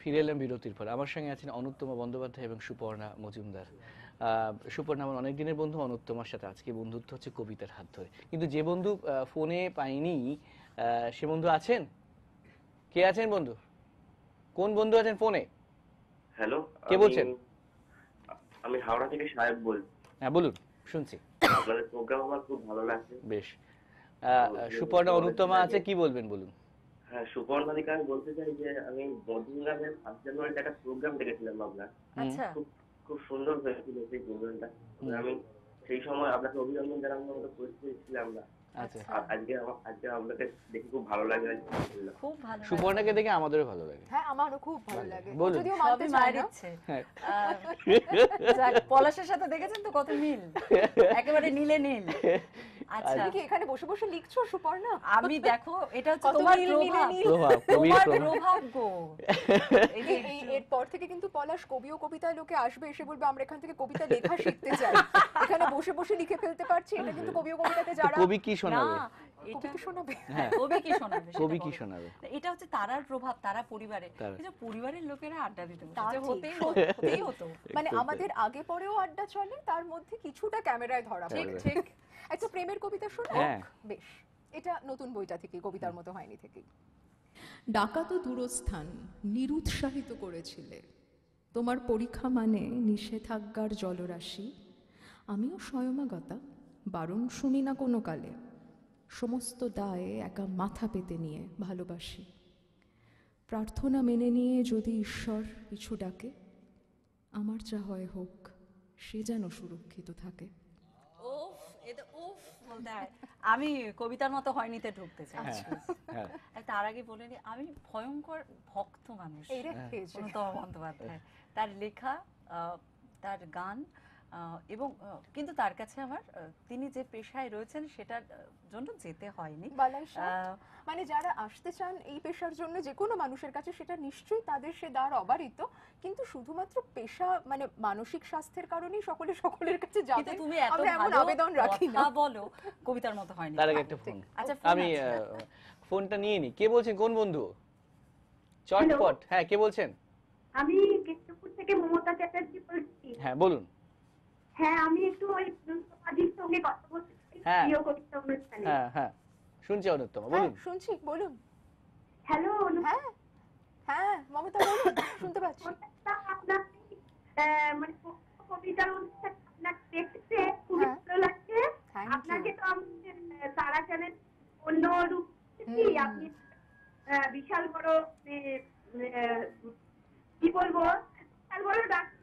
ফিরে এলাম বিরতির পর আমার সঙ্গে আছেন অনুত্তম বন্দ্যোপাধ্যায় এবং সুপর্ণা মজুমদার সুপর্ণা আমার অনেক দিনের বন্ধু অনুত্তমার সাথে আজকে বন্ধুত্ব হচ্ছে কবিতার হাত ধরে কিন্তু যে বন্ধু ফোনে পাইনি সে বন্ধু আছেন কে আছেন বন্ধু কোন বন্ধু আছেন ফোনে হ্যালো কে বলছেন আমি হাওড়া থেকে সাহেব বলছি হ্যাঁ বলুন শুনছি আপনাদের প্রোগ্রাম আমার খুব ভালো লাগছে বেশ সুপর্ণা অনুত্তমা আছে কি বলবেন বলুন হ্যাঁ সুপর্ণা দিকে আমি বলতে চাই যে আমি বদনামের ফার্স্ট জানুয়ারিতে একটা প্রোগ্রাম দেখেছিলাম আপনার আচ্ছা। খুব খুব সুন্দর হয়েছিল সেই প্রোগ্রামটা আমি সেই সময় আপনাকে অভিনন্দন জানানোর মতো পরিস্থিতি ছিলাম না আচ্ছা। আচ্ছা। সুপর্ণাকে দেখে আমাদেরও ভালো লাগে হ্যাঁ, আমারও খুব ভালো লাগে হ্যাঁ। পলাশের সাথে দেখেছেন তো কত মিল একেবারে নীলে নীল আচ্ছা কি এখানে বসে বসে লিখছো সুপর্ণা আমি দেখো এটা হচ্ছে তোমার প্রভাব তোমার প্রভাব এই এরপর থেকে কিন্তু পলাশ কবি ও কবিতায় লোকে আসবে এসে বলবে আমরা এখান থেকে কবিতা লেখা শিখতে চাই এখানে বসে বসে লিখে ফেলতে পারছি এটা কিন্তু কবি ও কবিতাতে যারা কবি কি শোনাবে আমাদের আগে পরেও আড্ডা চলে তার মধ্যে কিছুটা ক্যামেরায় ধরা হ্যাঁ। নতুন বইটা কবিতার মতো হয়নি থেকেই ডাকা তো দূরস্থান নিরুৎসাহিত করেছিলে তোমার পরীক্ষা মানে নিষেধাজ্ঞার জলরাশি আমিও স্বয়মাগতা বারণ শুনি না কোনো কালে সমস্ত দায়ে একা মাথা পেতে নিয়ে ভালোবাসি প্রার্থনা মেনে নিয়ে যদি ঈশ্বর কিছু ডাকে আমার যা হয় হোক সে যেন সুরক্ষিত থাকে আমি কবিতার মতো হয়নিতে ঢুকতে চাই হ্যাঁ, হ্যাঁ। তার আগে বলে নি আমি ভয়ঙ্কর ভক্ত মানুষ বন্দ্যোপাধ্যায় তার লেখা তার গান এবং কিন্তু তার কাছে আমার তিনি যে পেশায় রয়েছেন সেটার জন্য যেতে হয়নি মানে যারা আসতে চান এই পেশার জন্য যে কোনো মানুষের কাছে সেটা নিশ্চয়ই তাদের সে দ্বার অবারিত কিন্তু শুধুমাত্র পেশা মানে মানসিক স্বাস্থ্যের কারণেই সকলে সকলের কাছে যাবে তুমি এত ভালো আবেদন রাখি না বলো কবিতার মতো হয়নি তার আগে একটা ফোন আচ্ছা আমি ফোনটা নিয়ে নি কে বলছেন কোন বন্ধু চটপট হ্যাঁ কে বলছেন আমি কৃষ্ণপুর থেকে মমতা চ্যাটার্জি বলছি হ্যাঁ বলুন হ্যাঁ আমি একটু ওই সঙ্গে কথা বলতে হ্যাঁ, হ্যাঁ, হ্যাঁ।, হ্যাঁ মানে কবিতার আপনার দেখতে খুবই ভালো লাগছে আপনাকে তো আমি তারা চ্যানেল অন্য রূপ বিশাল বড় কি বলবো বিশাল বড় ডাক্তার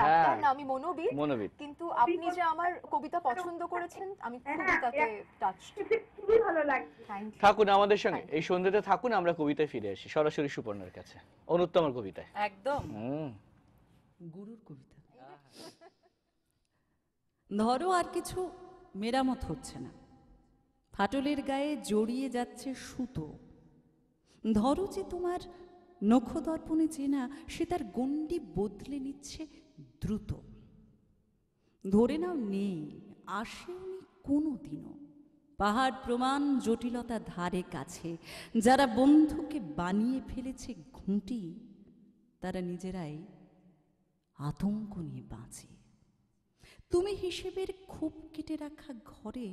ডাক্তার হ্যাঁ। না আমি মনোবিদ মনোবিদ কিন্তু আপনি যে আমার কবিতা পছন্দ করেছেন আমি খুবই তাতে টাচ খুবই ভালো লাগছে থাকুন আমাদের সঙ্গে এই সন্ধ্যাতে থাকুন আমরা কবিতায় ফিরে আসি সরাসরি সুপর্ণার কাছে অনুত্তমার কবিতায় একদম গুরুর কবিতা ধরো আর কিছু মেরামত হচ্ছে না ফাটলের গায়ে জড়িয়ে যাচ্ছে সুতো ধরো যে তোমার নক্ষদর্পণে চেনা সে তার গণ্ডি বদলে নিচ্ছে দ্রুত ধরে নাও নেই আসেনি কোনো দিনও পাহাড় প্রমাণ জটিলতা ধারে কাছে যারা বন্ধুকে বানিয়ে ফেলেছে ঘুঁটি তারা নিজেরাই আতঙ্ক নিয়ে বাঁচে তুমি হিসেবের খুব কেটে রাখা ঘরে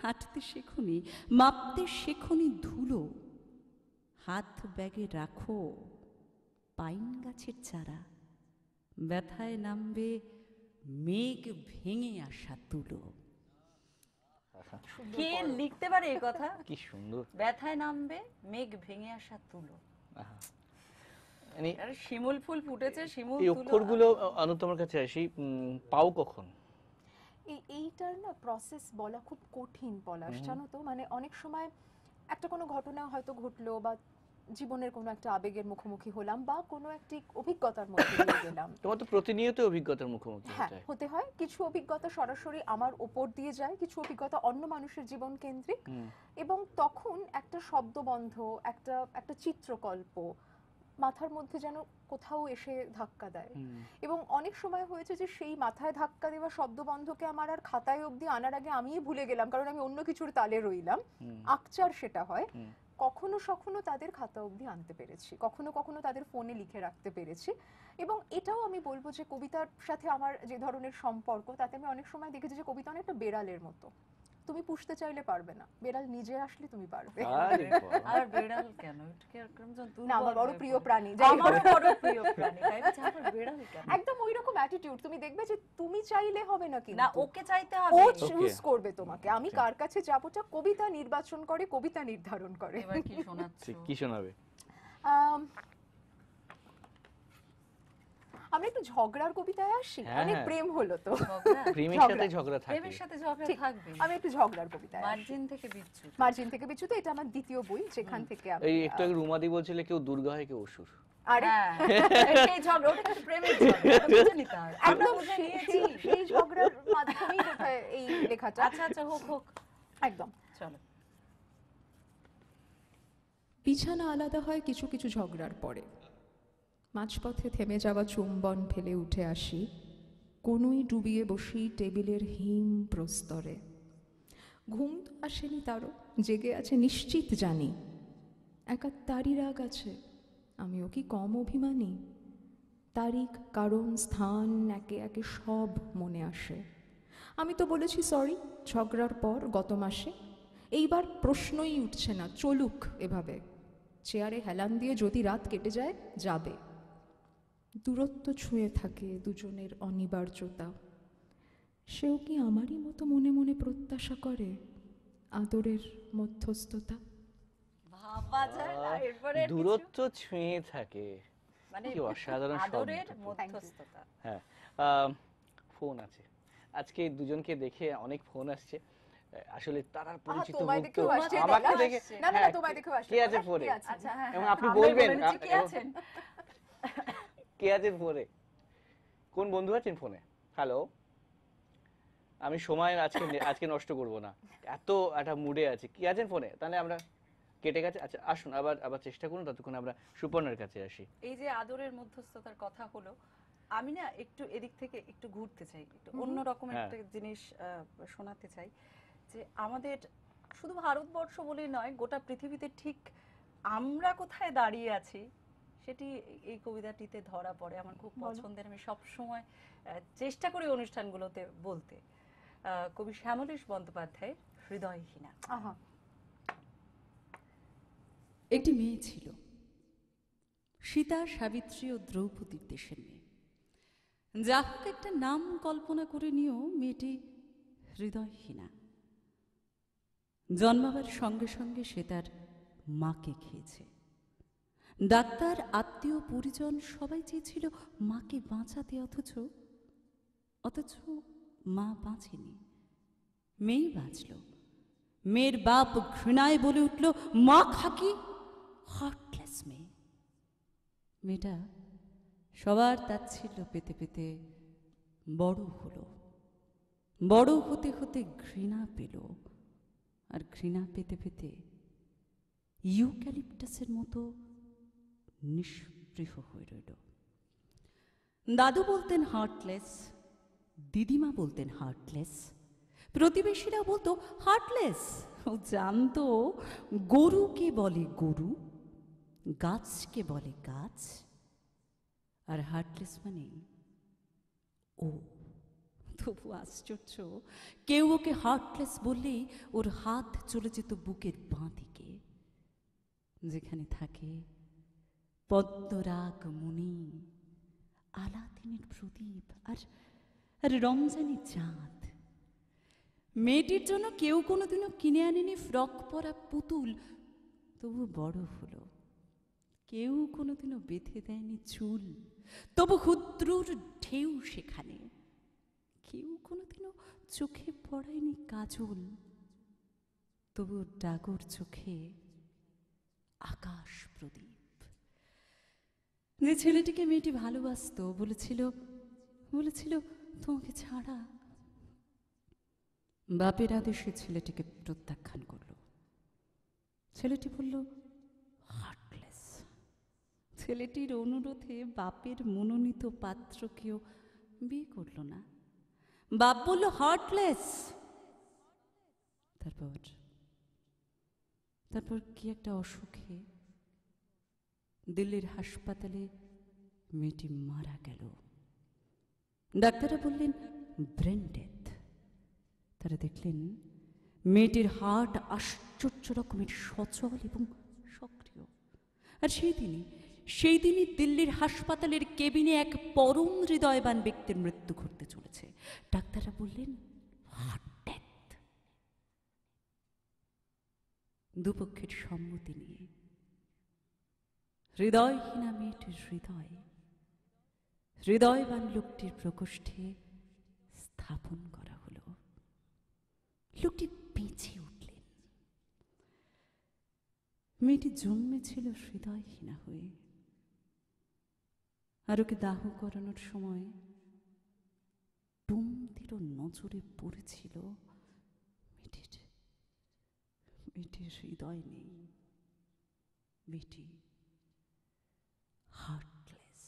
হাঁটতে শেখনি মাপতে শেখনি ধুলো হাত ব্যাগে রাখো পাইন গাছের চারা ব্যথায় নামবে মেঘ ভেঙে আসা তুলো কে লিখতে পারে এই কথা কি সুন্দর ব্যথায় নামবে মেঘ ভেঙে আসা তুলো মানে শিমুল ফুল ফুটেছে শিমুল এই অক্ষরগুলো অনু তোমার কাছে আসি পাও কখন এই এইটার না প্রসেস বলা খুব কঠিন পলাশ জানো তো মানে অনেক সময় একটা কোনো ঘটনা হয়তো ঘটলো বা জীবনের কোনো একটা আবেগের মুখোমুখি হলাম বা কোনো একটি অভিজ্ঞতার মধ্যে দিয়ে গেলাম তোমার তো প্রতিনিয়ত অভিজ্ঞতার মুখোমুখি হ্যাঁ, হয় হতে হয় কিছু অভিজ্ঞতা সরাসরি আমার উপর দিয়ে যায় কিছু অভিজ্ঞতা অন্য মানুষের জীবন কেন্দ্রিক এবং তখন একটা শব্দবন্ধ একটা একটা চিত্রকল্প মাথার মধ্যে যেন কোথাও এসে ধাক্কা দেয় এবং অনেক সময় হয়েছে যে সেই মাথায় ধাক্কা দেওয়া শব্দবন্ধকে আমার আর খাতায় অবধি আনার আগে আমিই ভুলে গেলাম কারণ আমি অন্য কিছুর তালে রইলাম আকচার সেটা হয় কখনো সখনো তাদের খাতা অবধি আনতে পেরেছি কখনো কখনো তাদের ফোনে লিখে রাখতে পেরেছি এবং এটাও আমি বলবো যে কবিতার সাথে আমার যে ধরনের সম্পর্ক তাতে আমি অনেক সময় দেখেছি যে কবিতা অনেকটা বেড়ালের মতো তুমি পুষতে চাইলে পারবে না বেড়াল নিজে আসলে তুমি পারবে আর বেড়াল কেন না আমার বড় প্রিয় প্রাণী আমার বড় প্রিয় প্রাণী তাই না বেড়াল কেন একদম ওই রকম অ্যাটিটিউড তুমি দেখবে যে তুমি চাইলে হবে না কিন্তু না ওকে চাইতে হবে ও চুজ করবে তোমাকে আমি কার কাছে যা কবিতা নির্বাচন করে কবিতা নির্ধারণ করে এবার কি শোনাচ্ছে কি শোনাবে আমরা একটু ঝগড়ার কবিতায় আসি হ্যাঁ, অনেক হ্যাঁ। প্রেম হলো তো প্রেমের সাথে ঝগড়া থাকে প্রেমের সাথে ঝগড়া থাকবে আমি একটু ঝগড়ার কবিতায় মার্জিন থেকে বিচ্ছুত মার্জিন থেকে বিচ্ছুত এটা আমার দ্বিতীয় বই যেখান থেকে আমি এই একটু আগে রুমাদি বলছিলে কেউ দুর্গা হয় কেউ অসুর আরে হ্যাঁ। সেই ঝগড়াটা কিন্তু প্রেমের ঝগড়া একদম সেই ঝগড়ার মাধ্যমেই বোধহয় এই লেখাটা আচ্ছা আচ্ছা হোক হোক একদম চলো বিছানা আলাদা হয় কিছু কিছু ঝগড়ার পরে মাঝপথে থেমে যাওয়া চুম্বন ফেলে উঠে আসি কোনোই ডুবিয়ে বসি টেবিলের হিম প্রস্তরে ঘুম তো আসেনি তারও জেগে আছে নিশ্চিত জানি একা তারই রাগ আছে আমিও কি কম অভিমানী তারিখ কারণ স্থান একে একে সব মনে আসে আমি তো বলেছি সরি ঝগড়ার পর গত মাসে এইবার প্রশ্নই উঠছে না চলুক এভাবে চেয়ারে হেলান দিয়ে যদি রাত কেটে যায় যাবে দূরত্ব ছুঁয়ে থাকে দুজনের অনিবার্যতা সেও কি আমারই মতো মনে মনে প্রত্যাশা করে আদরের মধ্যস্থতা দূরত্ব ছুঁয়ে থাকে মানে কি অসাধারণ হ্যাঁ ফোন আছে আজকে দুজনকে দেখে অনেক ফোন আসছে আসলে তারা পরিচিত আমাকে দেখে না না হ্যাঁ, তোমায় দেখে আসছে হ্যাঁ, হ্যাঁ, কে আছে ফোনে এবং আপনি বলবেন কে আছেন ফোনে কোন বন্ধু আছেন ফোনে হ্যালো আমি সময় আজকে আজকে নষ্ট করব না এত একটা মুডে আছে কি আছেন ফোনে তাহলে আমরা কেটে গেছে আচ্ছা আসুন আবার আবার চেষ্টা করুন ততক্ষণ আমরা সুপর্ণার কাছে আসি এই যে আদরের মধ্যস্থতার কথা হলো আমি না একটু এদিক থেকে একটু ঘুরতে চাই একটু অন্য রকমের হ্যাঁ। একটা জিনিস শোনাতে চাই যে আমাদের শুধু ভারতবর্ষ বলেই নয় গোটা পৃথিবীতে ঠিক আমরা কোথায় দাঁড়িয়ে আছি সেটি এই কবিতাটিতে ধরা পড়ে আমার খুব পছন্দের আমি সবসময় চেষ্টা করি অনুষ্ঠানগুলোতে বলতে কবি শ্যামলেশ বন্দ্যোপাধ্যায়ের হৃদয়হীনা একটি মেয়ে ছিল সীতা সাবিত্রী ও দ্রৌপদীর দেশের মেয়ে যা একটা নাম কল্পনা করে নিয়েও মেয়েটি হৃদয়হীনা জন্মাবার সঙ্গে সঙ্গে সে তার মাকে খেয়েছে ডাক্তার আত্মীয় পরিজন সবাই চেয়েছিল মাকে বাঁচাতে অথচ অথচ মা বাঁচেনি মেয়ে বাঁচল মেয়ের বাপ ঘৃণায় বলে উঠল মা খাকি হার্টলেস মেয়ে মেয়েটা সবার তাচ্ছিল্য পেতে পেতে বড় হলো বড় হতে হতে ঘৃণা পেল আর ঘৃণা পেতে পেতে ইউক্যালিপটাসের মতো নিষ্পৃহ হয়ে রইল দাদু বলতেন হার্টলেস দিদিমা বলতেন হার্টলেস প্রতিবেশীরা বলতো হার্টলেস ও জানতো গরুকে বলে গরু গাছকে বলে গাছ আর হার্টলেস মানে ও তবু আশ্চর্য কেউ ওকে হার্টলেস বললেই ওর হাত চলে যেত বুকের বাঁ দিকে যেখানে থাকে পদ্মরাগ মুনি আলাদিনের প্রদীপ আর আর রমজানি চাঁদ মেয়েটির জন্য কেউ কোনোদিনও কিনে আনেনি ফ্রক পরা পুতুল তবু বড় হলো কেউ কোনোদিনও বেঁধে দেয়নি চুল তবু ক্ষুদ্রুর ঢেউ সেখানে কেউ কোনোদিনও চোখে পড়ায়নি কাজল তবু ডাগর চোখে আকাশ প্রদীপ যে ছেলেটিকে মেয়েটি ভালোবাসত বলেছিল বলেছিল তোমাকে ছাড়া বাপের আদেশে ছেলেটিকে প্রত্যাখ্যান করল ছেলেটি বলল হার্টলেস ছেলেটির অনুরোধে বাপের মনোনীত পাত্রকেও বিয়ে করল না বাপ বলল হার্টলেস তারপর তারপর কি একটা অসুখে দিল্লির হাসপাতালে মেয়েটি মারা গেল ডাক্তাররা বললেন ব্রেন ডেথ তারা দেখলেন মেয়েটির হার্ট আশ্চর্য রকমের সচল এবং সক্রিয় আর সেই দিনই সেই দিনই দিল্লির হাসপাতালের কেবিনে এক পরম হৃদয়বান ব্যক্তির মৃত্যু ঘটতে চলেছে ডাক্তাররা বললেন হার্ট ডেথ দুপক্ষের সম্মতি নিয়ে হৃদয়হীনা মেয়েটির এটির হৃদয় হৃদয়বান লোকটির প্রকোষ্ঠে স্থাপন করা হলো লোকটি বেঁচে উঠলেন মেয়েটি জন্মেছিল হৃদয়হীনা হয়ে আর ওকে দাহ করানোর সময় টুমতির নজরে পড়েছিল মেয়েটির মেয়েটির হৃদয় নেই মেয়েটি হার্টলেস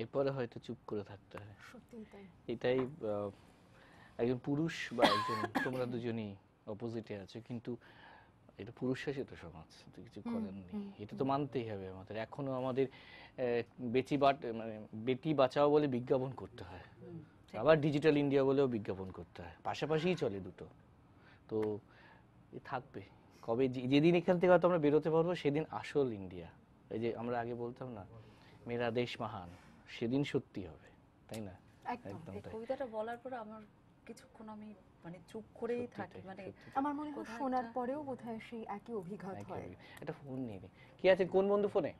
এরপরে হয়তো চুপ করে থাকতে হয় এটাই একজন পুরুষ বা একজন তোমরা দুজনই অপোজিটে আছো কিন্তু এটা পুরুষ শাসিত সমাজ কিছু করার নেই এটা তো মানতেই হবে আমাদের এখনো আমাদের বেটি বাট মানে বেটি বাঁচাও বলে বিজ্ঞাপন করতে হয় আবার ডিজিটাল ইন্ডিয়া বলেও বিজ্ঞাপন করতে হয় পাশাপাশিই চলে দুটো তো থাকবে কবে যেদিন এখান থেকে হয়তো আমরা বেরোতে পারবো সেদিন আসল ইন্ডিয়া এই যে আমরা আগে বলতাম না মেরা দেশ মহান সেদিন সত্যি হবে তাই না একদম কবিতাটা বলার পর আমার কিছুক্ষণ আমি মানে চুপ করেই থাকি মানে আমার মনে হয় শোনার পরেও বোধহয় সেই একই অভিঘাত হয় ফোন নিয়ে নি আছেন কোন বন্ধু ফোনে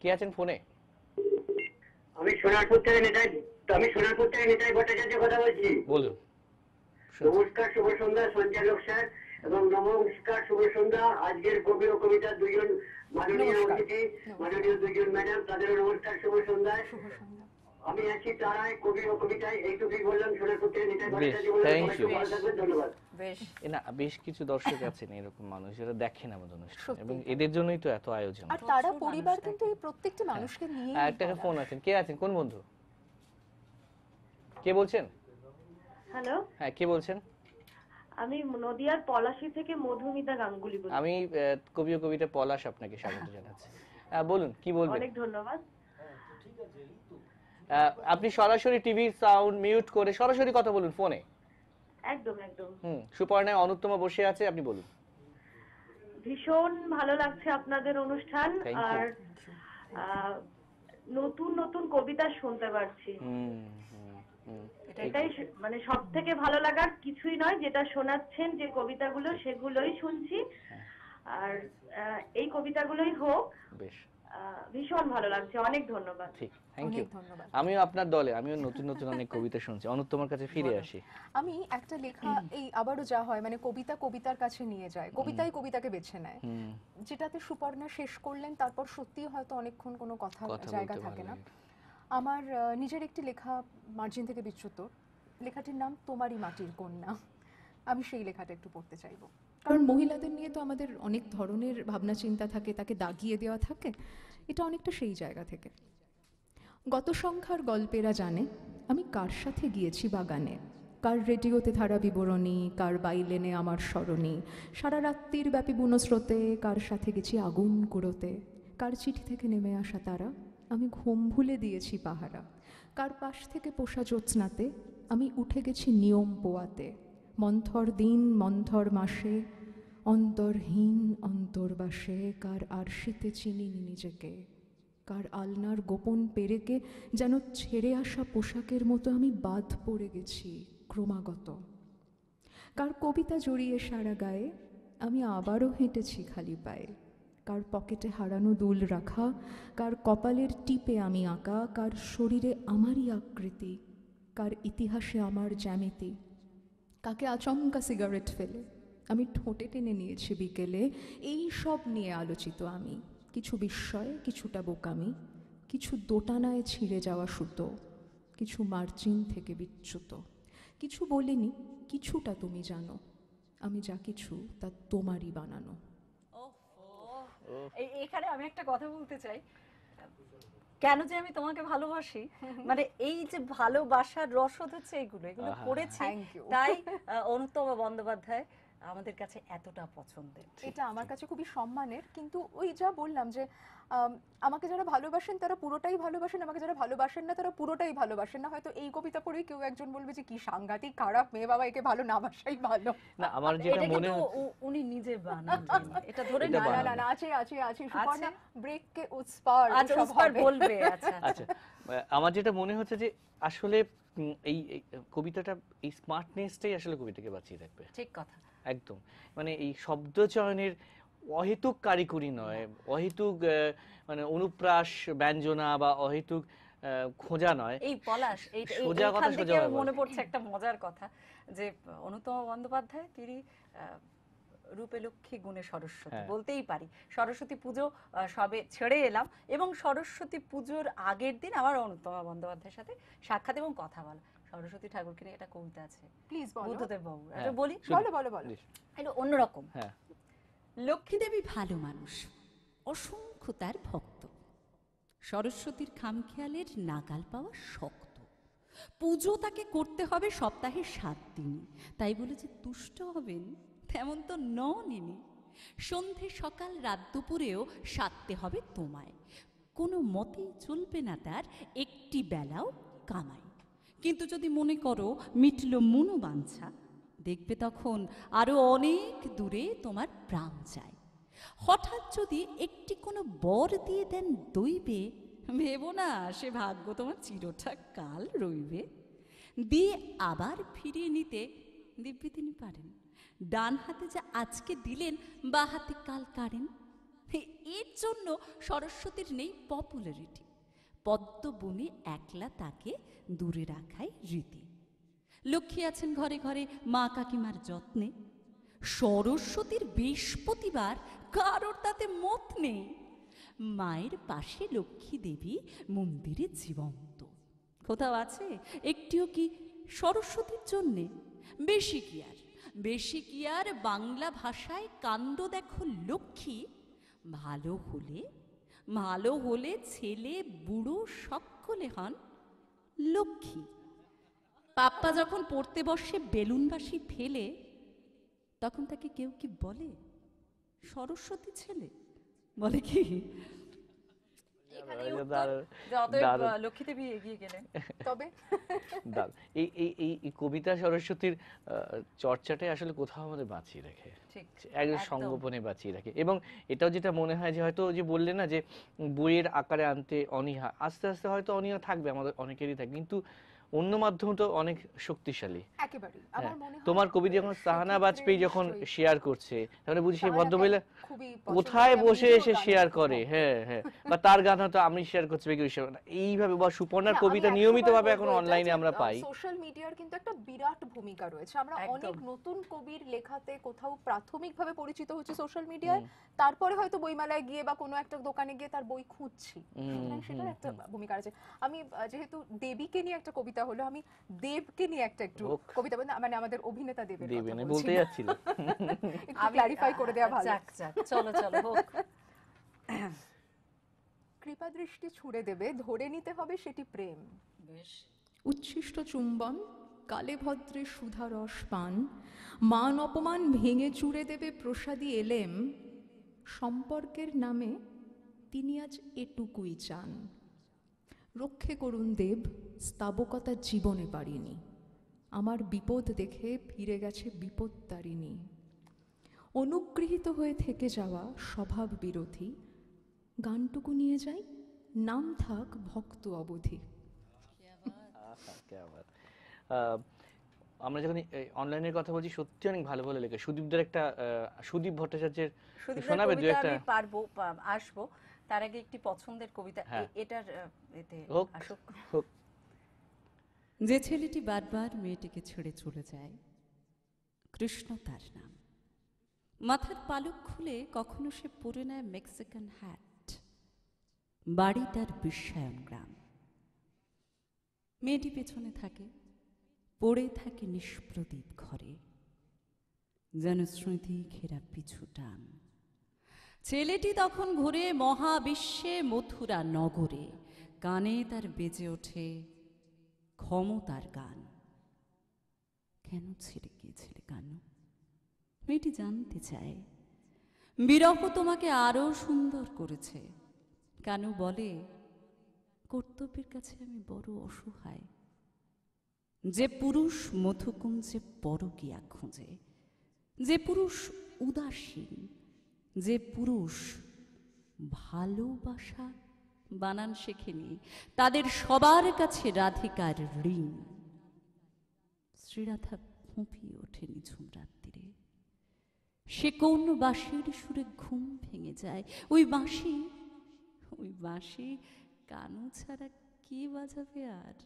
কে আছেন ফোনে আমি সোনারপুর থেকে নেতাই আমি সোনারপুর থেকে নেতাই ভট্টাচার্য কথা বলছি বলুন নমস্কার শুভ সন্ধ্যা সঞ্চালক স্যার এবং নমস্কার শুভ সন্ধ্যা আজকের কবি ও কবিতা দুজন মাননীয় অতিথি মাননীয় দুজন ম্যাডাম তাদেরও নমস্কার শুভ সন্ধ্যা আমি আছি তারায় কবি ও কবিতায় এইটুকুই বললাম সোনারপুর থেকে নিতাই ধন্যবাদ বেশ কিছু দর্শক আছেন এরকম মানুষ যারা দেখেন আমাদের অনুষ্ঠান এবং এদের জন্যই তো এত আয়োজন আর তারা পরিবার কিন্তু এই প্রত্যেকটি হ্যাঁ। মানুষকে হ্যাঁ, নিয়ে একটা ফোন আছেন কে আছেন কোন বন্ধু কে বলছেন হ্যালো হ্যাঁ কে বলছেন আমি নদিয়ার পলাশী থেকে মধুমিতা গাঙ্গুলি বলছি আমি কবি ও কবিতা পলাশ আপনাকে স্বাগত জানাচ্ছি বলুন কি বলবেন অনেক ধন্যবাদ হ্যাঁ, আপনি সরাসরি টিভির সাউন্ড মিউট করে সরাসরি কথা বলুন ফোনে একদম একদম হুম সুপর্ণায় অনুত্তমা বসে আছে আপনি বলুন ভীষণ ভালো লাগছে আপনাদের অনুষ্ঠান আর নতুন নতুন কবিতা শুনতে পারছি হুম হুম এটাই মানে সব থেকে ভালো লাগার কিছুই নয় যেটা শোনাচ্ছেন যে কবিতাগুলো সেগুলোই শুনছি হ্যাঁ। আর এই কবিতাগুলোই হোক বেশ ভীষণ ভালো লাগছে অনেক ধন্যবাদ ঠিক থ্যাংক ইউ আমিও আপনার দলে আমিও নতুন নতুন অনেক কবিতা শুনছি অনুত তোমার কাছে ফিরে আসি আমি একটা লেখা এই আবারও যা হয় মানে কবিতা কবিতার কাছে নিয়ে যায় কবিতাই কবিতাকে বেছে নেয় যেটাতে সুপর্ণা শেষ করলেন তারপর সত্যি হয়তো অনেকক্ষণ কোনো কথা জায়গা থাকে না আমার নিজের একটি লেখা মার্জিন থেকে বিচ্যুত লেখাটির নাম তোমারই মাটির কন্যা আমি সেই লেখাটা একটু পড়তে চাইব কারণ মহিলাদের নিয়ে তো আমাদের অনেক ধরনের ভাবনা চিন্তা থাকে তাকে দাগিয়ে দেওয়া থাকে এটা অনেকটা সেই জায়গা থেকে গত সংখ্যার গল্পেরা জানে আমি কার সাথে গিয়েছি বাগানে কার রেডিওতে ধারা বিবরণী কার বাইলেনে আমার স্মরণী সারা রাত্রির ব্যাপী বুনস্রোতে কার সাথে গেছি আগুন কুড়োতে কার চিঠি থেকে নেমে আসা তারা আমি ঘুম ভুলে দিয়েছি পাহারা কার পাশ থেকে পোষা জ্যোৎস্নাতে আমি উঠে গেছি নিয়ম পোয়াতে মন্থর দিন মন্থর মাসে অন্তরহীন অন্তর্বাসে কার আরশিতে চিনিনি নিজেকে কার আলনার গোপন পেরেকে যেন ছেড়ে আসা পোশাকের মতো আমি বাদ পড়ে গেছি ক্রমাগত কার কবিতা জড়িয়ে সারা গায়ে আমি আবারও হেঁটেছি খালি পায়ে কার পকেটে হারানো দুল রাখা কার কপালের টিপে আমি আঁকা কার শরীরে আমারই আকৃতি কার ইতিহাসে আমার জ্যামিতি কাকে আচমকা সিগারেট ফেলে আমি ঠোঁটে টেনে নিয়েছি বিকেলে এই সব নিয়ে আলোচিত আমি কিছু বিস্ময়ে কিছুটা বোকামি কিছু দোটানায় ছিঁড়ে যাওয়া সুতো কিছু মার্জিন থেকে বিচ্যুত কিছু বলিনি কিছুটা তুমি জানো আমি যা কিছু তা তোমারই বানানো এখানে আমি একটা কথা বলতে চাই কেন যে আমি তোমাকে ভালোবাসি মানে এই যে ভালোবাসার রসদ হচ্ছে এগুলো এগুলো পড়েছি তাই অনুতমা বন্দ্যোপাধ্যায় আমাদের কাছে এতটা পছন্দের এটা আমার কাছে খুবই সম্মানের কিন্তু ওই যা বললাম যে আমাকে যারা ভালোবাসেন তারা পুরোটাই ভালোবাসেন আমাকে যারা ভালোবাসেন না তারা পুরোটাই ভালোবাসেন না হয়তো এই কবিতা পড়েই কেউ একজন বলবে যে কি সাংঘাতিক খারাপ মেয়ে বাবা একে ভালো না বাসাই ভালো না আমার যেটা মনে হয় উনি নিজে বানান এটা ধরে না না না আছে আছে আছে সুপর্ণা ব্রেক কে উৎসপার আচ্ছা, উৎসপার বলবে আচ্ছা আচ্ছা, আচ্ছা আমার যেটা মনে হচ্ছে যে আসলে এই কবিতাটা এই স্মার্টনেসটাই আসলে কবিতাকে বাঁচিয়ে রাখবে ঠিক কথা একদম মানে এই শব্দ চয়নের অহেতুক কারিকুরি নয় অহেতুক মানে অনুপ্রাস ব্যঞ্জনা বা অহেতুক খোঁজা নয় এই পলাশ এই সোজা কথা সোজা মনে পড়ছে একটা মজার কথা যে অনুতম বন্দ্যোপাধ্যায় তিনি রূপে লক্ষ্মী গুণে সরস্বতী হ্যাঁ। বলতেই পারি সরস্বতী পুজো সবে ছেড়ে এলাম এবং সরস্বতী পুজোর আগের দিন আমার অনুতমা বন্দ্যোপাধ্যায়ের সাথে সাক্ষাৎ এবং কথা বলা সরস্বতী ঠাকুরকে নিয়ে একটা কবিতা আছে প্লিজ বলো বুদ্ধদেব বাবু এটা হ্যাঁ, আচ্ছা, বলি বলো বলো বলো এটা অন্যরকম হ্যাঁ লক্ষ্মী দেবী ভালো মানুষ অসংখ্য তার ভক্ত সরস্বতীর খামখেয়ালের নাগাল পাওয়া শক্ত পুজো তাকে করতে হবে সপ্তাহে সাত দিন তাই বলে যে তুষ্ট হবেন তেমন তো নন ইনি সন্ধে সকাল রাত দুপুরেও সারতে হবে তোমায় কোনো মতেই চলবে না তার একটি বেলাও কামায় কিন্তু যদি মনে করো মিটল মনোবাঞ্ছা দেখবে তখন আরও অনেক দূরে তোমার প্রাণ যায় হঠাৎ যদি একটি কোনো বর দিয়ে দেন দইবে ভেব না সে ভাগ্য তোমার চিরটা কাল রইবে দিয়ে আবার ফিরিয়ে নিতে দিব্যি তিনি পারেন ডান হাতে যা আজকে দিলেন বা হাতে কাল কাড়েন এর জন্য সরস্বতীর নেই পপুলারিটি পদ্মবনে একলা তাকে দূরে রাখাই রীতি লক্ষ্মী আছেন ঘরে ঘরে মা কাকিমার যত্নে সরস্বতীর বৃহস্পতিবার কারোর তাতে মত নেই মায়ের পাশে লক্ষ্মী দেবী মন্দিরে জীবন্ত কোথাও আছে একটিও কি সরস্বতীর জন্যে বেশি কি আর বেশি কি আর বাংলা ভাষায় কাণ্ড দেখো লক্ষ্মী ভালো হলে ভালো হলে ছেলে বুড়ো সকলে হন লক্ষ্মী পাপ্পা যখন পড়তে বসে বেলুনবাসি ফেলে তখন তাকে কেউ কি বলে সরস্বতী ছেলে বলে কি লক্ষ্মীদেবী এগিয়ে কবিতা সরস্বতীর চর্চাটাই আসলে কোথাও আমাদের বাঁচিয়ে রাখে একদম সংগোপনে বাঁচিয়ে রাখে এবং এটাও যেটা মনে হয় যে হয়তো যে বললে না যে বইয়ের আকারে আনতে অনীহা আস্তে আস্তে হয়তো অনীহা থাকবে আমাদের অনেকেরই থাকবে কিন্তু অন্য মাধ্যম তো অনেক শক্তিশালী হ্যাঁ, তোমার কবি যখন সাহানা বাজপেয়ী যখন শেয়ার করছে তাহলে বুঝি সেই ভদ্রমহিলা কোথায় বসে এসে শেয়ার করে হ্যাঁ হ্যাঁ বা তার গান হয়তো আমি শেয়ার করছি এইভাবে বা সুপর্ণার হ্যাঁ, কবিতা নিয়মিত ভাবে এখন অনলাইনে আমরা পাই সোশ্যাল মিডিয়ার কিন্তু একটা বিরাট ভূমিকা রয়েছে আমরা অনেক নতুন কবির লেখাতে কোথাও প্রাথমিক ভাবে পরিচিত হচ্ছে সোশ্যাল মিডিয়ায় তারপরে হয়তো বইমেলায় গিয়ে বা কোনো একটা দোকানে গিয়ে তার বই খুঁজছি সেটার একটা ভূমিকা আছে আমি যেহেতু দেবীকে নিয়ে একটা কবিতা সেটা হলো আমি দেবকে নিয়ে একটা একটু কবিতা মানে আমাদের অভিনেতা দেবের কথা মানে বলতে যাচ্ছিল একটু ক্লারিফাই করে দেওয়া ভালো যাক যাক চলো চলো হোক কৃপা দৃষ্টি ছুঁড়ে দেবে ধরে নিতে হবে সেটি প্রেম বেশ উচ্ছিষ্ট চুম্বন কালে ভদ্রে সুধারস পান মান অপমান ভেঙে চুড়ে দেবে প্রসাদী এলেম সম্পর্কের নামে তিনি আজ এটুকুই চান রক্ষে করুন দেব স্তাবকতা জীবনে পারিনি আমার বিপদ দেখে ফিরে গেছে বিপদ তারিণী অনুগৃহীত হয়ে থেকে যাওয়া স্বভাব বিরোধী গানটুকু নিয়ে যাই নাম থাক ভক্ত অবধি আমরা যখন অনলাইনের কথা বলছি সত্যি অনেক ভালো ভালো লেগে সুদীপদের একটা সুদীপ ভট্টাচার্যের শোনাবে দু একটা পারবো আসবো তার আগে একটি পছন্দের কবিতা হ্যাঁ। এটার এতে আসুক যে ছেলেটি বারবার মেয়েটিকে ছেড়ে চলে যায় কৃষ্ণ তার নাম মাথার পালক খুলে কখনো সে পরে নেয় মেক্সিকান হ্যাট বাড়ি তার বিশ্বায়ন গ্রাম মেয়েটি পেছনে থাকে পড়ে থাকে নিষ্প্রদীপ ঘরে যেন স্মৃতি ঘেরা পিছু টান ছেলেটি তখন ঘুরে মহাবিশ্বে মথুরা নগরে কানে তার বেজে ওঠে ক্ষমতার গান কেন ছেড়ে গিয়েছিলে গান মেয়েটি জানতে চায় বিরহ তোমাকে আরও সুন্দর করেছে কানু বলে কর্তব্যের কাছে আমি বড় অসহায় যে পুরুষ মথুকুঞ্জে পরকিয়া খোঁজে যে পুরুষ উদাসীন যে পুরুষ ভালোবাসা বানান শেখেনি তাদের সবার কাছে রাধিকার ঋণ শ্রীরাধা ফুঁপিয়ে ওঠেনি ঝুম রাত্রিরে সে কোন বাঁশির সুরে ঘুম ভেঙে যায় ওই বাঁশি ওই বাঁশি কানু ছাড়া কে বাজাবে আর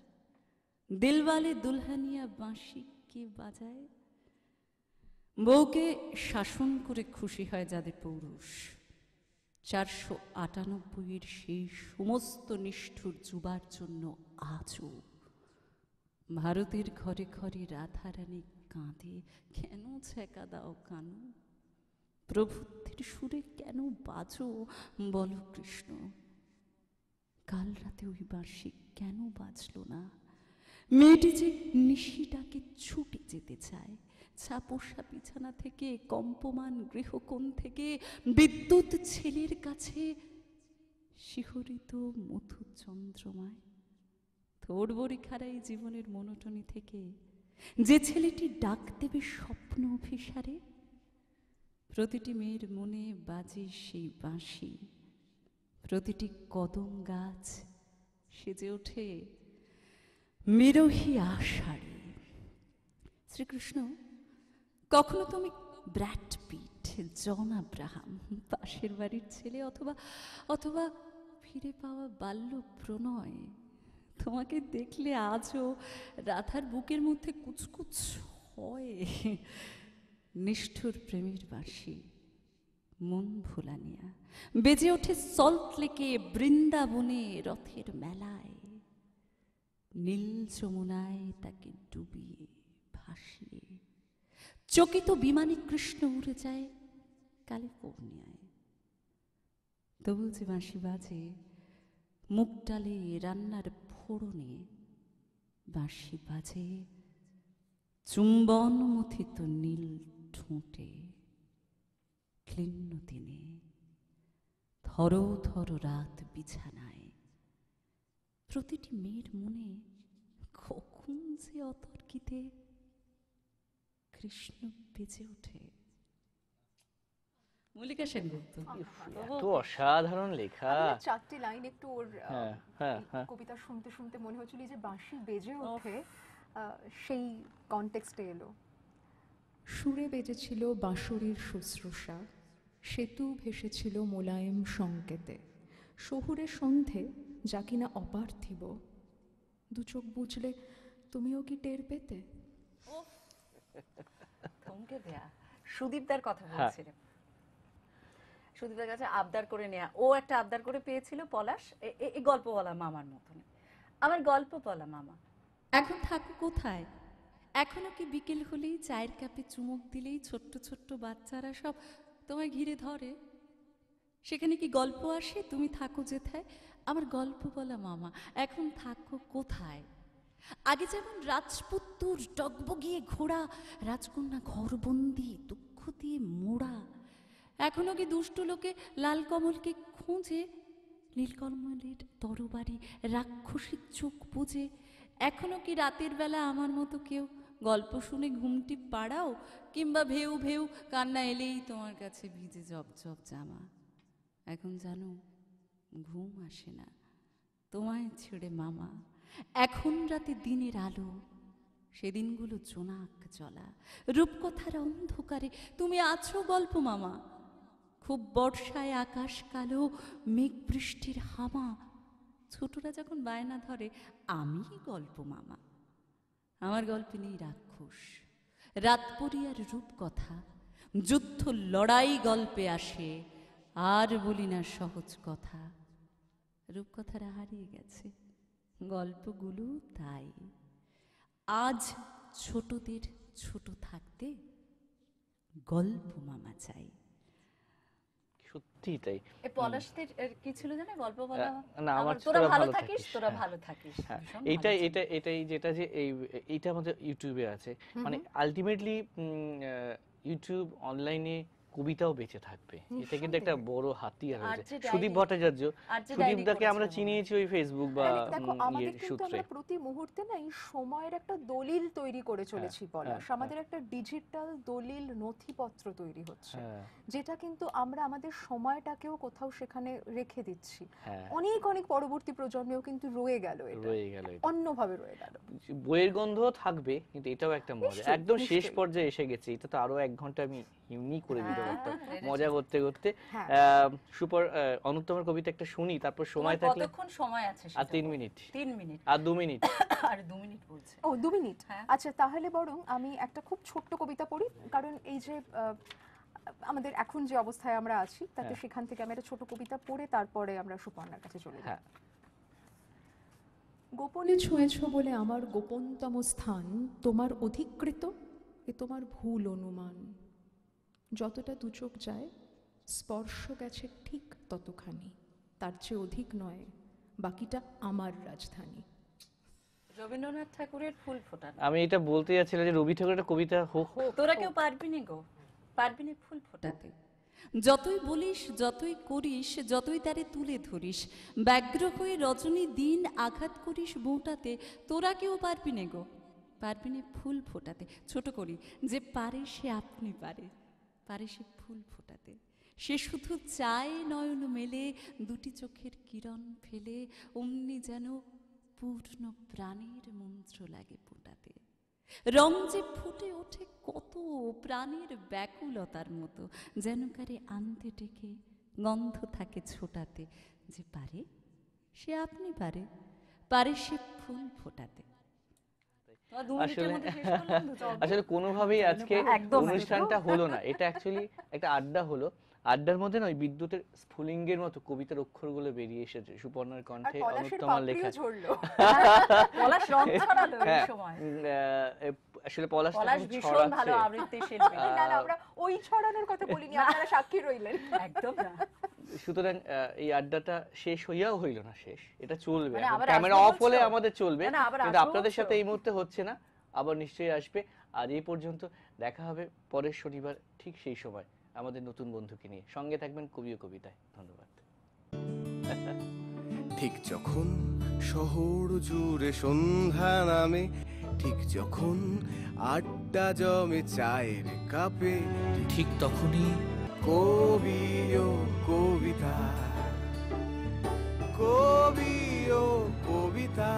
দিলওয়ালে দুলহানিয়া বাঁশি কে বাজায় বউকে শাসন করে খুশি হয় যাদের পৌরুষ চারশো আটানব্বইয়ের সেই সমস্ত নিষ্ঠুর যুবার জন্য আজও ভারতের ঘরে ঘরে রাধারানী কাঁদে কেন ছেঁকা দাও কানু প্রভুত্বের সুরে কেন বাজো বল কৃষ্ণ কাল রাতে ওই বার্ষিক কেন বাজল না মেয়েটি যে নিশিটাকে ছুটে যেতে চায় চাপোষা বিছানা থেকে কম্পমান গৃহকোণ থেকে বিদ্যুৎ ছেলের কাছে শিহরিত মধু চন্দ্রমায় থোড়বড়ি খারাই জীবনের মনোটনি থেকে যে ছেলেটি ডাক দেবে স্বপ্ন অভিসারে প্রতিটি মেয়ের মনে বাজে সেই বাঁশি প্রতিটি কদম গাছ সেজে ওঠে মিরোহী আষাঢ়ে শ্রীকৃষ্ণ তখনও তুমি ব্র্যাট পিট জন আব্রাহাম পাশের বাড়ির ছেলে অথবা অথবা ফিরে পাওয়া বাল্য প্রণয় তোমাকে দেখলে আজও রাধার বুকের মধ্যে কুচকুচ হয় নিষ্ঠুর প্রেমের বাসি মন ভোলানিয়া বেজে ওঠে সল্ট লেকে বৃন্দাবনে রথের মেলায় নীল যমুনায় তাকে ডুবিয়ে ভাসিয়ে চকিত বিমানে কৃষ্ণ উড়ে যায় ক্যালিফোর্নিয়ায় তবু যে মাসি বাজে মুখ ডালে রান্নার ফোড়নে বাঁশি বাজে চুম্বন মথিত নীল ঠোঁটে ক্লিন্ন দিনে ধরো থর রাত বিছানায় প্রতিটি মেয়ের মনে কখন যে অতর্কিতে কৃষ্ণ বেঁচে ওঠে মল্লিকা সেনগুপ্ত অসাধারণ লেখা চারটি লাইন একটু ওর হ্যাঁ, হ্যাঁ, হ্যাঁ। কবিতা শুনতে শুনতে মনে হচ্ছিল যে বাঁশি বেজে ওঠে সেই কনটেক্সটে এলো সুরে বেজেছিল বাঁশরীর শুশ্রূষা সেতু ভেসেছিল মোলায়েম সংকেতে শহুরে সন্ধে যা কিনা অপার্থিব দু চোখ বুঝলে তুমিও কি টের পেতে চমকে দেয়া সুদীপদার কথা হ্যাঁ। বলছিলাম সুদীপদার কাছে আবদার করে নেয়া ও একটা আবদার করে পেয়েছিল পলাশ এই গল্প বলা মামার মতন আমার গল্প বলা মামা এখন থাকো কোথায় এখনো কি বিকেল হলেই চায়ের কাপে চুমুক দিলেই ছোট্ট ছোট্ট বাচ্চারা সব তোমায় ঘিরে ধরে সেখানে কি গল্প আসে তুমি থাকো যেথায় আমার গল্প বলা মামা এখন থাকো কোথায় আগে যেমন ডগবগিয়ে ঘোড়া রাজকন্যা ঘরবন্দি দুঃখ দিয়ে মোড়া এখনো কি দুষ্ট লোকে লাল কমলকে খুঁজে নীলকমলের তরবারি রাক্ষসীর চোখ বুঝে এখনও কি রাতের বেলা আমার মতো কেউ গল্প শুনে ঘুমটি পাড়াও কিংবা ভেউ ভেউ কান্না এলেই তোমার কাছে ভিজে জব জব জামা এখন জানো ঘুম আসে না তোমায় ছেড়ে মামা এখন রাতে দিনের আলো সেদিনগুলো জোনাক চলা রূপকথার অন্ধকারে তুমি আছো গল্প মামা খুব বর্ষায় আকাশ কালো মেঘ বৃষ্টির হামা ছোটরা যখন বায়না ধরে আমি গল্প মামা আমার গল্পে নেই রাক্ষস রাত পরিয়ার রূপকথা যুদ্ধ লড়াই গল্পে আসে আর বলি না সহজ কথা রূপকথারা হারিয়ে গেছে গল্পগুলো তাই আজ ছোটদের ছোট থাকতে গল্প মামা চাই সত্যি তাই পলাশদের কি ছিল জানো গল্প বলা না আমার তোরা ভালো থাকিস তোরা হ্যাঁ, ভালো থাকিস এটা হ্যাঁ, এটা এটাই যেটা যে এই এটা আমাদের ইউটিউবে আছে মানে আলটিমেটলি ইউটিউব অনলাইনে কবিতাও বেঁচে থাকবে এটা কিন্তু একটা বড় হাতিয়ার হয়ে রয়েছে সুদীপ ভট্টাচার্য সুদীপ দাকে আমরা চিনিয়েছি ওই ফেসবুক বা সূত্রে প্রতি মুহূর্তে না এই সময়ের একটা দলিল তৈরি করে হ্যাঁ, চলেছি পলাশ হ্যাঁ, হ্যাঁ। আমাদের একটা ডিজিটাল দলিল নথিপত্র তৈরি হচ্ছে যেটা কিন্তু আমরা আমাদের সময়টাকেও কোথাও সেখানে রেখে দিচ্ছি অনেক অনেক পরবর্তী প্রজন্মেও কিন্তু রয়ে গেল রয়ে গেল অন্যভাবে রয়ে গেল বইয়ের গন্ধ থাকবে কিন্তু এটাও একটা মজা একদম শেষ পর্যায়ে এসে গেছে এটা তো আরো এক ঘন্টা আমি ইউনিক করে দিতে হ্যাঁ। মজা করতে করতে হ্যাঁ। সুপর অনুত্তমের কবিতা একটা শুনি তারপর সময় থাকলে কতক্ষণ সময় আছে আর তিন মিনিট তিন মিনিট আর দু মিনিট আর দু মিনিট বলছে ও দু মিনিট হ্যাঁ। আচ্ছা তাহলে বরং আমি একটা খুব ছোট্ট কবিতা পড়ি কারণ এই যে আমাদের এখন যে অবস্থায় আমরা আছি তাতে সেখান থেকে আমি একটা ছোট কবিতা পড়ে তারপরে আমরা সুপর্ণার কাছে চলে যাই গোপনে ছুঁয়েছ বলে আমার গোপনতম স্থান তোমার অধিকৃত এ তোমার ভুল অনুমান যতটা দুচোখ যায় স্পর্শ গেছে ঠিক ততখানি তার চেয়ে অধিক নয় বাকিটা আমার রাজধানী রবীন্দ্রনাথ ঠাকুরের ফুল ফোটানো আমি এটা বলতে যাচ্ছিলাম যে রবি ঠাকুরের একটা কবিতা হোক তোরা কেউ পারবি না গো পারবি না ফুল ফোটাতে যতই বলিস যতই করিস যতই তারে তুলে ধরিস ব্যগ্র হয়ে রজনী দিন আঘাত করিস বউটাতে তোরা কেউ পারবি নে গো পারবি না ফুল ফোটাতে ছোট করি যে পারে সে আপনি পারে পারে সে ফুল ফোটাতে সে শুধু চায় নয়ন মেলে দুটি চোখের কিরণ ফেলে অমনি যেন পূর্ণ প্রাণের মন্ত্র লাগে ফোটাতে রং যে ফুটে ওঠে কত প্রাণের ব্যাকুলতার মতো যেন কারে আনতে ডেকে গন্ধ থাকে ছোটাতে যে পারে সে আপনি পারে পারে সে ফুল ফোটাতে আসলে কোনোভাবেই আজকে অনুষ্ঠানটা হলো না এটা অ্যাকচুয়ালি একটা আড্ডা হলো আড্ডার মধ্যে নয় বিদ্যুতের স্ফুলিঙ্গের মতো কবিতার অক্ষরগুলো বেরিয়ে এসেছে সুপর্ণার কণ্ঠে অনুপমার লেখা হ্যাঁ, আসলে পলাশ ভীষণ ভালো আবৃত্তি ওই ছড়ানোর কথা বলিনি আপনারা সাক্ষী রইলেন একদম সুতরাং এই আড্ডাটা শেষ হইয়াও হইল না শেষ এটা চলবে মানে ক্যামেরা অফ হলে আমাদের চলবে কিন্তু আপনাদের সাথে এই মুহূর্তে হচ্ছে না আবার নিশ্চয়ই আসবে আর এই পর্যন্ত দেখা হবে পরের শনিবার ঠিক সেই সময় আমাদের নতুন বন্ধুকে নিয়ে সঙ্গে থাকবেন কবি ও কবিতায় ধন্যবাদ ঠিক যখন শহর জুড়ে সন্ধ্যা নামে ঠিক যখন আড্ডা জমে চায়ের কাপে ঠিক তখনই কবি ও কবিতা কবি ও কবিতা